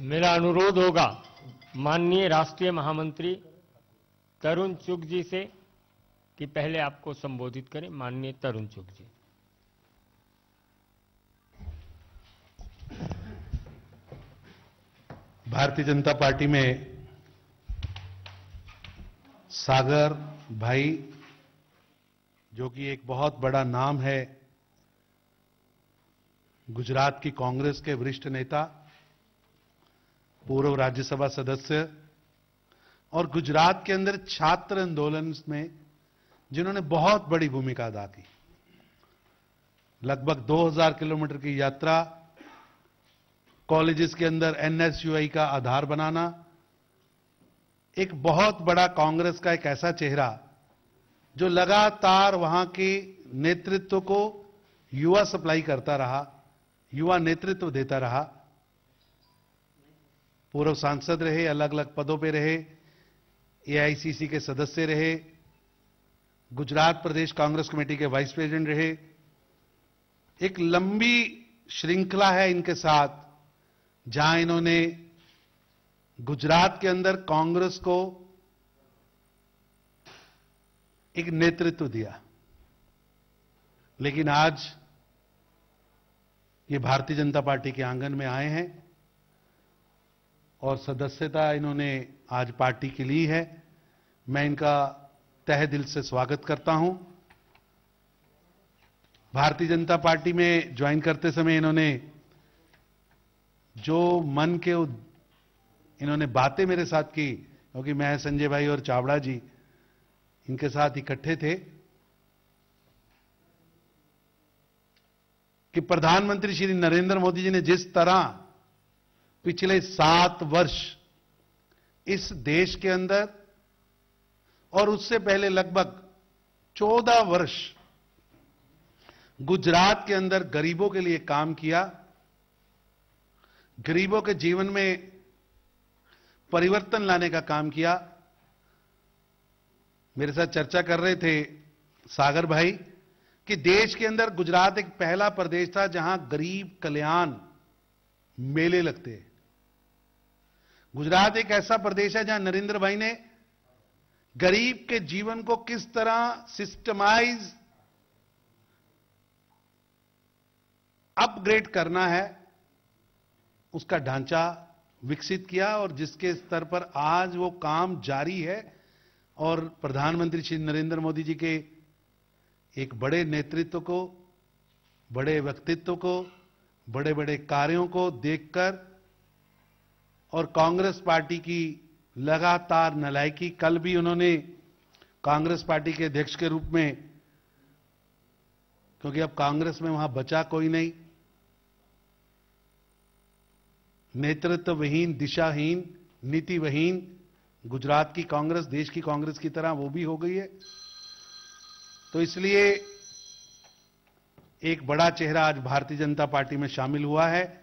मेरा अनुरोध होगा माननीय राष्ट्रीय महामंत्री तरुण चुग जी से कि पहले आपको संबोधित करें माननीय तरुण चुग जी भारतीय जनता पार्टी में सागर भाई जो कि एक बहुत बड़ा नाम है गुजरात की कांग्रेस के वरिष्ठ नेता पूर्व राज्यसभा सदस्य और गुजरात के अंदर छात्र आंदोलन में जिन्होंने बहुत बड़ी भूमिका अदा की लगभग 2000 किलोमीटर की यात्रा कॉलेजेस के अंदर एनएसयूआई का आधार बनाना एक बहुत बड़ा कांग्रेस का एक ऐसा चेहरा जो लगातार वहां के नेतृत्व को युवा सप्लाई करता रहा युवा नेतृत्व देता रहा पूर्व सांसद रहे अलग अलग पदों पे रहे एआईसीसी के सदस्य रहे गुजरात प्रदेश कांग्रेस कमेटी के वाइस प्रेसिडेंट रहे एक लंबी श्रृंखला है इनके साथ जहां इन्होंने गुजरात के अंदर कांग्रेस को एक नेतृत्व दिया लेकिन आज ये भारतीय जनता पार्टी के आंगन में आए हैं और सदस्यता इन्होंने आज पार्टी की ली है मैं इनका तह दिल से स्वागत करता हूं भारतीय जनता पार्टी में ज्वाइन करते समय इन्होंने जो मन के इन्होंने बातें मेरे साथ की क्योंकि मैं संजय भाई और चावड़ा जी इनके साथ इकट्ठे थे कि प्रधानमंत्री श्री नरेंद्र मोदी जी ने जिस तरह पिछले सात वर्ष इस देश के अंदर और उससे पहले लगभग चौदह वर्ष गुजरात के अंदर गरीबों के लिए काम किया गरीबों के जीवन में परिवर्तन लाने का काम किया मेरे साथ चर्चा कर रहे थे सागर भाई कि देश के अंदर गुजरात एक पहला प्रदेश था जहां गरीब कल्याण मेले लगते हैं गुजरात एक ऐसा प्रदेश है जहां नरेंद्र भाई ने गरीब के जीवन को किस तरह सिस्टमाइज अपग्रेड करना है उसका ढांचा विकसित किया और जिसके स्तर पर आज वो काम जारी है और प्रधानमंत्री श्री नरेंद्र मोदी जी के एक बड़े नेतृत्व को बड़े व्यक्तित्व को बड़े बड़े कार्यों को देखकर और कांग्रेस पार्टी की लगातार नलायकी कल भी उन्होंने कांग्रेस पार्टी के अध्यक्ष के रूप में क्योंकि अब कांग्रेस में वहां बचा कोई नहीं नेतृत्वहीन दिशाहीन नीतिवहीन गुजरात की कांग्रेस देश की कांग्रेस की तरह वो भी हो गई है तो इसलिए एक बड़ा चेहरा आज भारतीय जनता पार्टी में शामिल हुआ है